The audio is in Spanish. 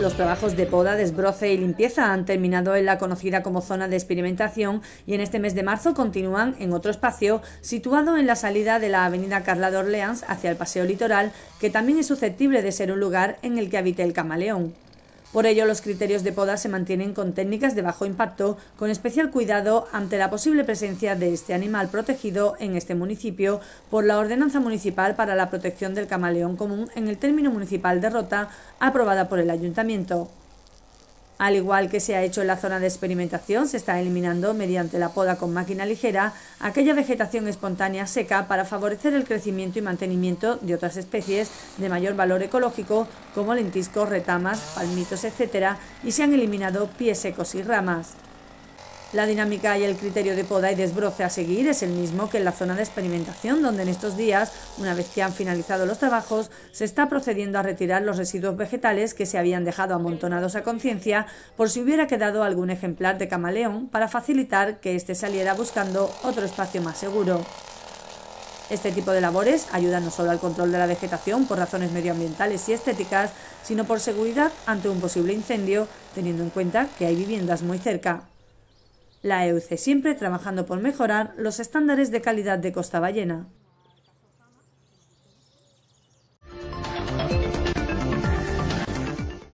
Los trabajos de poda, desbroce y limpieza han terminado en la conocida como zona de experimentación y en este mes de marzo continúan en otro espacio situado en la salida de la avenida Carla de Orleans hacia el paseo litoral, que también es susceptible de ser un lugar en el que habite el camaleón. Por ello, los criterios de poda se mantienen con técnicas de bajo impacto, con especial cuidado ante la posible presencia de este animal protegido en este municipio por la Ordenanza Municipal para la Protección del Camaleón Común en el término municipal de Rota, aprobada por el Ayuntamiento. Al igual que se ha hecho en la zona de experimentación, se está eliminando mediante la poda con máquina ligera aquella vegetación espontánea seca para favorecer el crecimiento y mantenimiento de otras especies de mayor valor ecológico como lentiscos, retamas, palmitos, etc. y se han eliminado pies secos y ramas. La dinámica y el criterio de poda y desbroce a seguir es el mismo que en la zona de experimentación, donde en estos días, una vez que han finalizado los trabajos, se está procediendo a retirar los residuos vegetales que se habían dejado amontonados a conciencia por si hubiera quedado algún ejemplar de camaleón para facilitar que éste saliera buscando otro espacio más seguro. Este tipo de labores ayudan no solo al control de la vegetación por razones medioambientales y estéticas, sino por seguridad ante un posible incendio, teniendo en cuenta que hay viviendas muy cerca la EUC siempre trabajando por mejorar los estándares de calidad de Costa Ballena.